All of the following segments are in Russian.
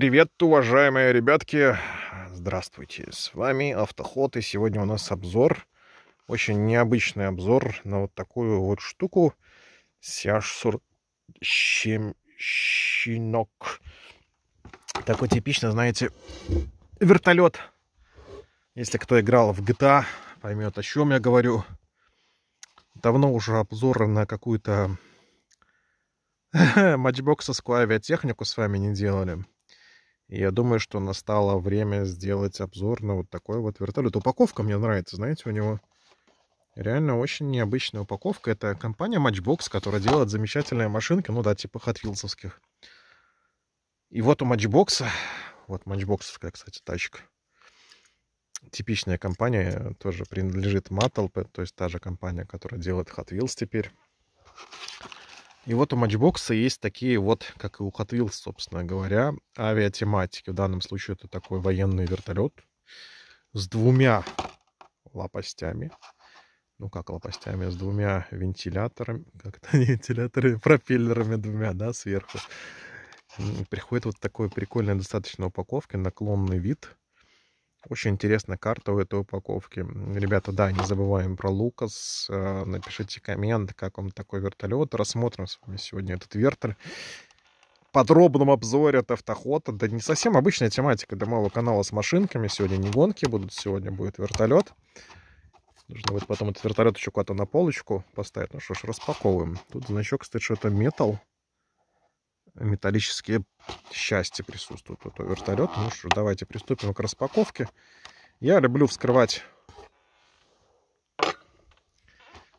Привет, уважаемые ребятки! Здравствуйте, с вами Автоход, и сегодня у нас обзор, очень необычный обзор на вот такую вот штуку CH47 щенок. Такой типично, знаете, вертолет. Если кто играл в GTA, поймет, о чем я говорю. Давно уже обзоры на какую-то матчбоксовскую авиатехнику с вами не делали я думаю, что настало время сделать обзор на вот такой вот вертолет. Упаковка мне нравится, знаете, у него реально очень необычная упаковка. Это компания Matchbox, которая делает замечательные машинки, ну да, типа хатвилсовских. И вот у Matchbox, вот матчбоксовская, кстати, тачка. Типичная компания, тоже принадлежит Mattel, то есть та же компания, которая делает Hot Wheels теперь. И вот у матчбокса есть такие вот, как и у Hot Wheels, собственно говоря, авиатематики. В данном случае это такой военный вертолет с двумя лопастями. Ну, как лопастями, с двумя вентиляторами, как-то не вентиляторы, пропеллерами двумя, да, сверху. Приходит вот такой прикольной достаточно упаковки, наклонный вид. Очень интересная карта у этой упаковки. Ребята, да, не забываем про Лукас. Э, напишите коммент, как вам такой вертолет. Рассмотрим с вами сегодня этот вертоль. В подробном обзоре от автохота. Да не совсем обычная тематика для моего канала с машинками. Сегодня не гонки будут, сегодня будет вертолет. Нужно будет потом этот вертолет еще куда-то на полочку поставить. Ну что ж, распаковываем. Тут значок стоит, что это металл металлические счастья присутствуют. Вот вертолет. Ну что, давайте приступим к распаковке. Я люблю вскрывать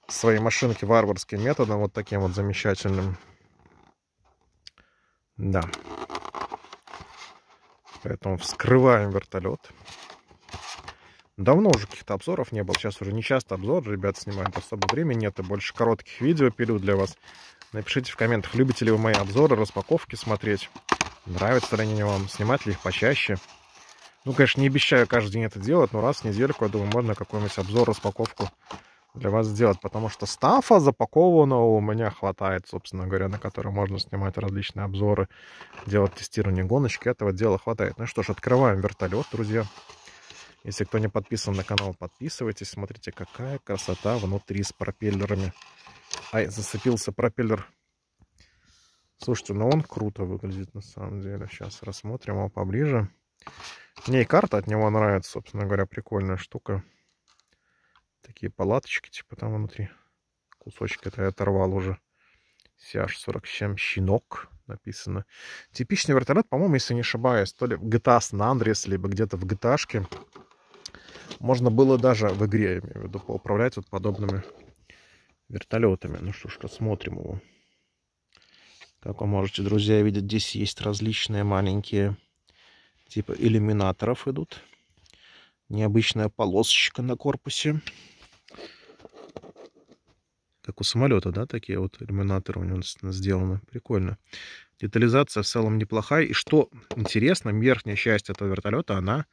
свои машинки варварским методом, вот таким вот замечательным. Да. Поэтому вскрываем вертолет. Давно уже каких-то обзоров не было. Сейчас уже не часто обзоры, ребят, снимают особо времени нет. И больше коротких видео пилю для вас. Напишите в комментах, любите ли вы мои обзоры, распаковки смотреть. Нравятся ли они вам, снимать ли их почаще. Ну, конечно, не обещаю каждый день это делать, но раз в недельку, я думаю, можно какой-нибудь обзор, распаковку для вас сделать, потому что стафа запакованного у меня хватает, собственно говоря, на который можно снимать различные обзоры, делать тестирование гоночки, этого дела хватает. Ну что ж, открываем вертолет, друзья. Если кто не подписан на канал, подписывайтесь. Смотрите, какая красота внутри с пропеллерами. Ай, зацепился пропеллер. Слушайте, ну он круто выглядит на самом деле. Сейчас рассмотрим его поближе. Мне и карта от него нравится, собственно говоря, прикольная штука. Такие палаточки типа там внутри. Кусочек это я оторвал уже. CH-47 «Щенок» написано. Типичный вертолет, по-моему, если не ошибаюсь, то ли в GTA San Andreas, либо где-то в GTA. -шке. Можно было даже в игре, я имею в виду, поуправлять вот подобными вертолетами. Ну что ж, рассмотрим его. Как вы можете, друзья, видеть, здесь есть различные маленькие типа иллюминаторов идут. Необычная полосочка на корпусе. Как у самолета, да, такие вот иллюминаторы у него сделаны. Прикольно. Детализация в целом неплохая. И что интересно, верхняя часть этого вертолета, она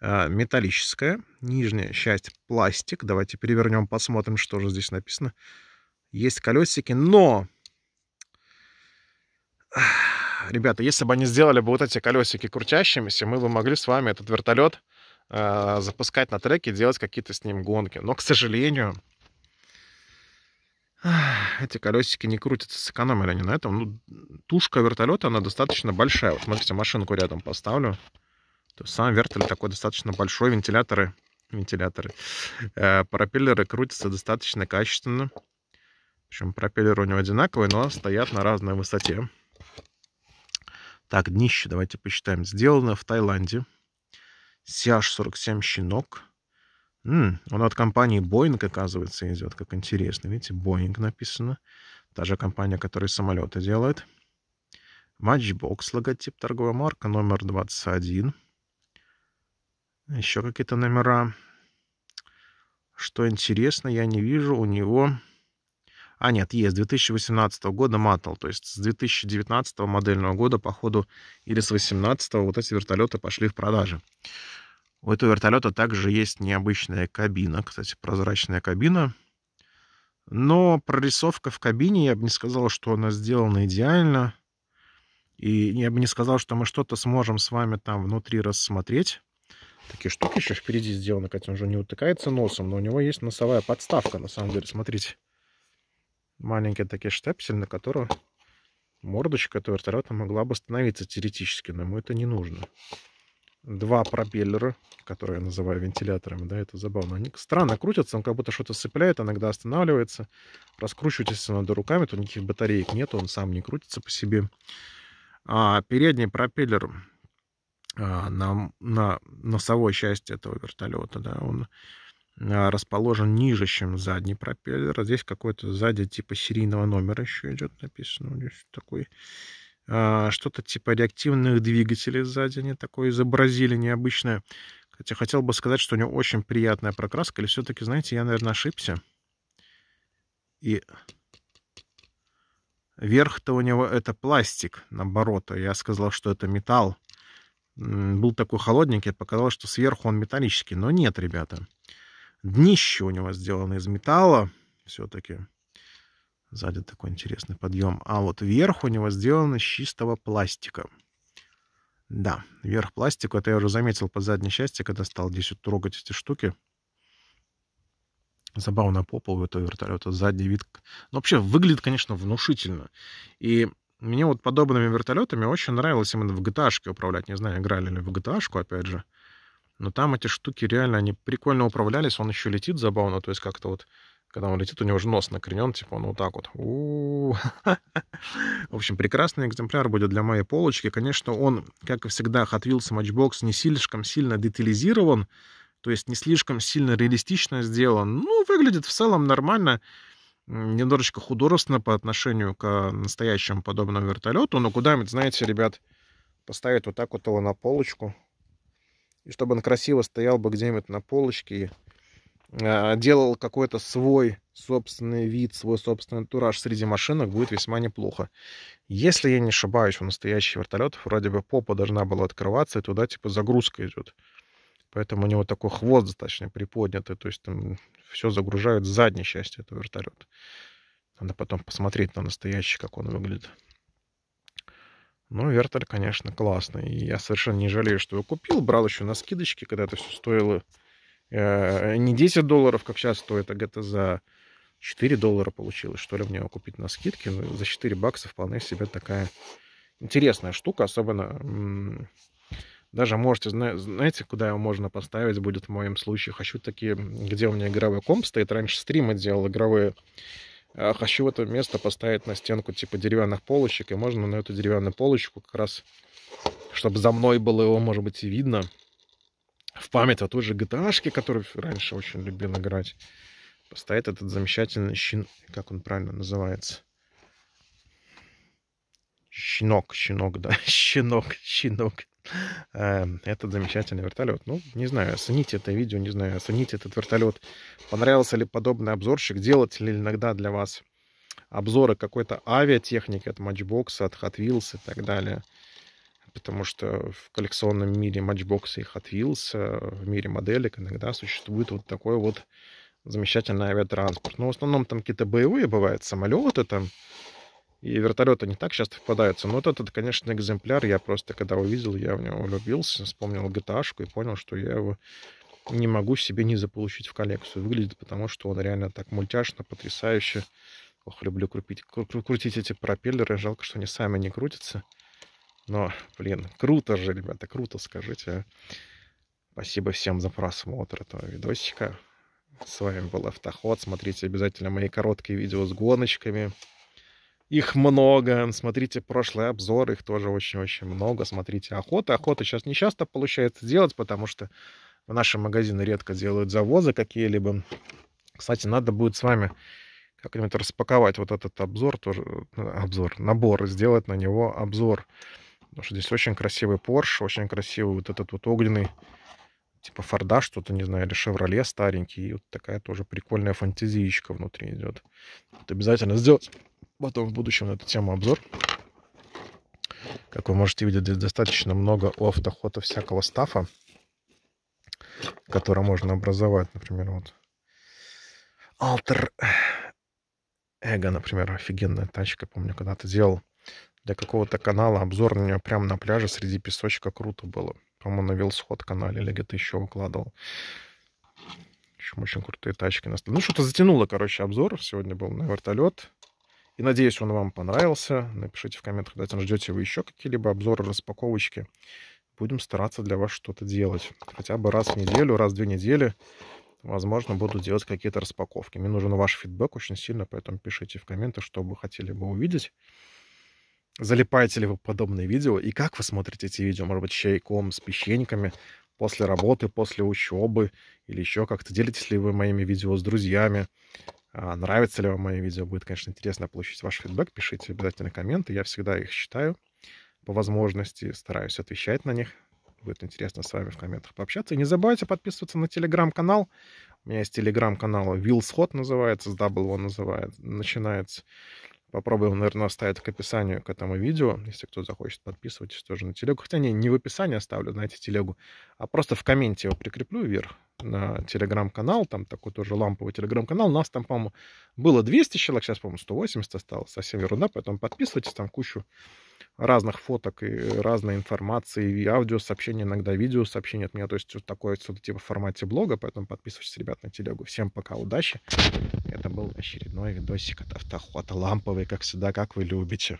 а, металлическая, нижняя часть пластик. Давайте перевернем, посмотрим, что же здесь написано. Есть колесики, но... Ребята, если бы они сделали бы вот эти колесики крутящимися, мы бы могли с вами этот вертолет э, запускать на треке, делать какие-то с ним гонки. Но, к сожалению, эти колесики не крутятся, сэкономили они на этом. Ну, тушка вертолета, она достаточно большая. Вот смотрите, машинку рядом поставлю. То есть сам вертолет такой достаточно большой, вентиляторы, вентиляторы, э, пропеллеры крутятся достаточно качественно. Причем пропеллеры у него одинаковые, но стоят на разной высоте. Так, днище, давайте посчитаем. Сделано в Таиланде. CH-47 «Щенок». М -м, он от компании Boeing, оказывается, идет. Как интересно. Видите, Boeing написано. Та же компания, которая самолеты делает. Matchbox, логотип торговая марка, номер 21. Еще какие-то номера. Что интересно, я не вижу у него... А, нет, есть, 2018 года Матл. То есть с 2019 модельного года, походу, или с 2018 вот эти вертолеты пошли в продажи. У этого вертолета также есть необычная кабина, кстати, прозрачная кабина. Но прорисовка в кабине, я бы не сказал, что она сделана идеально. И я бы не сказал, что мы что-то сможем с вами там внутри рассмотреть такие штуки еще впереди сделаны, хотя он уже не утыкается носом, но у него есть носовая подставка, на самом деле, смотрите. Маленькие такие штепсель на которую мордочка этого вертолета могла бы становиться теоретически, но ему это не нужно. Два пропеллера, которые я называю вентиляторами, да, это забавно. Они странно крутятся, он как будто что-то сцепляет, иногда останавливается. Раскручивать, если надо руками, то никаких батареек нет, он сам не крутится по себе. А передний пропеллер а, на, на носовой части этого вертолета, да, он а, расположен ниже, чем задний пропеллер. Здесь какой-то сзади типа серийного номера еще идет написано. Здесь такой а, что-то типа реактивных двигателей сзади. Они такое изобразили необычное. Хотя хотел бы сказать, что у него очень приятная прокраска. Или все-таки, знаете, я, наверное, ошибся. И верх-то у него это пластик, наоборот. Я сказал, что это металл был такой холодненький, и показалось, что сверху он металлический. Но нет, ребята. Днище у него сделано из металла все-таки. Сзади такой интересный подъем. А вот верх у него сделан из чистого пластика. Да, верх пластика. Это я уже заметил по задней части, когда стал здесь вот трогать эти штуки. Забавно попал в этого вертолета. Задний вид... Ну, вообще, выглядит, конечно, внушительно. И мне вот подобными вертолетами очень нравилось именно в gta управлять. Не знаю, играли ли в gta опять же. Но там эти штуки реально, они прикольно управлялись. Он еще летит забавно. То есть как-то вот, когда он летит, у него же нос накренен, типа он вот так вот. В общем, прекрасный экземпляр будет для моей полочки. Конечно, он, как и всегда, Hot Wheels Matchbox не слишком сильно детализирован. То есть не слишком сильно реалистично сделан. Ну, выглядит в целом нормально немножечко художественно по отношению к настоящему подобному вертолету, но куда-нибудь, знаете, ребят, поставить вот так вот его на полочку, и чтобы он красиво стоял бы где-нибудь на полочке и а, делал какой-то свой собственный вид, свой собственный тураж среди машинок, будет весьма неплохо. Если я не ошибаюсь, у настоящих вертолетов вроде бы попа должна была открываться, и туда типа загрузка идет. Поэтому у него такой хвост достаточно приподнятый. То есть там все загружают с задней части этого вертолета. Надо потом посмотреть на настоящий, как он выглядит. Ну, вертоль, конечно, классный. И я совершенно не жалею, что его купил. Брал еще на скидочке, когда это все стоило э, не 10 долларов, как сейчас стоит, а где-то за 4 доллара получилось, что ли, мне его купить на скидке. Ну, за 4 бакса вполне себе такая интересная штука, особенно даже можете, знаете, куда его можно поставить, будет в моем случае. Хочу такие, где у меня игровой комп стоит. Раньше стримы делал игровые. А, хочу в это место поставить на стенку типа деревянных полочек. И можно на эту деревянную полочку как раз, чтобы за мной было его, может быть, и видно. В память о той же GTA, которую раньше очень любил играть. Поставить этот замечательный щен Как он правильно называется? Щенок, щенок, да. Щенок, щенок. Эм, этот замечательный вертолет. Ну, не знаю, оцените это видео, не знаю, оцените этот вертолет. Понравился ли подобный обзорщик? Делать ли иногда для вас обзоры какой-то авиатехники от Matchbox, от Hot Wheels и так далее? Потому что в коллекционном мире Matchbox и Hot Wheels, э, в мире моделек иногда существует вот такой вот замечательный авиатранспорт. Но в основном там какие-то боевые бывают, самолеты там, и вертолеты не так часто попадаются. Но вот этот, конечно, экземпляр, я просто, когда увидел, я в него влюбился, вспомнил gta и понял, что я его не могу себе не заполучить в коллекцию. Выглядит потому, что он реально так мультяшно, потрясающе. Ох, люблю крутить, крутить эти пропеллеры. Жалко, что они сами не крутятся. Но, блин, круто же, ребята, круто, скажите. А. Спасибо всем за просмотр этого видосика. С вами был Автоход. Смотрите обязательно мои короткие видео с гоночками. Их много. Смотрите прошлый обзор, их тоже очень-очень много. Смотрите охота. Охота сейчас не часто получается делать, потому что в наши магазины редко делают завозы какие-либо. Кстати, надо будет с вами как-нибудь распаковать вот этот обзор, тоже э, обзор, набор, сделать на него обзор. Потому что здесь очень красивый Porsche, очень красивый вот этот вот огненный типа Форда что-то, не знаю, или Шевроле старенький. И вот такая тоже прикольная фантазиечка внутри идет. Вот обязательно сделать потом в будущем на эту тему обзор. Как вы можете видеть, здесь достаточно много у автохода всякого стафа, который можно образовать, например, вот Alter Эго, например, офигенная тачка, помню, когда-то делал для какого-то канала обзор на нее прямо на пляже среди песочка, круто было. По-моему, на Вилсход канале или где-то еще выкладывал. Еще очень крутые тачки. Ну, что-то затянуло, короче, обзор. Сегодня был на вертолет. И надеюсь, он вам понравился. Напишите в комментах, когда ждете вы еще какие-либо обзоры, распаковочки. Будем стараться для вас что-то делать. Хотя бы раз в неделю, раз в две недели, возможно, буду делать какие-то распаковки. Мне нужен ваш фидбэк очень сильно, поэтому пишите в комментах, что вы хотели бы увидеть залипаете ли вы подобные видео, и как вы смотрите эти видео, может быть, с чайком, с песчаниками, после работы, после учебы, или еще как-то. Делитесь ли вы моими видео с друзьями, а, нравится ли вам мои видео, будет, конечно, интересно получить ваш фидбэк, пишите обязательно комменты, я всегда их читаю по возможности, стараюсь отвечать на них. Будет интересно с вами в комментах пообщаться. И не забывайте подписываться на телеграм-канал. У меня есть телеграм-канал Вилсход называется, с дабл он называет, начинается. Попробуем, наверное, оставить к описанию к этому видео. Если кто захочет, подписывайтесь тоже на телегу. Хотя не, не в описании оставлю, знаете, телегу, а просто в комменте его прикреплю вверх на телеграм-канал. Там такой тоже ламповый телеграм-канал. Нас там, по-моему, было 200 человек, сейчас, по-моему, 180 осталось. Совсем ерунда, поэтому подписывайтесь, там кучу разных фоток и разной информации, и аудиосообщения, иногда видеосообщения от меня. То есть вот такое что-то типа в формате блога, поэтому подписывайтесь, ребят, на телегу. Всем пока, удачи. Это был очередной видосик от автоохота ламповый, как всегда, как вы любите.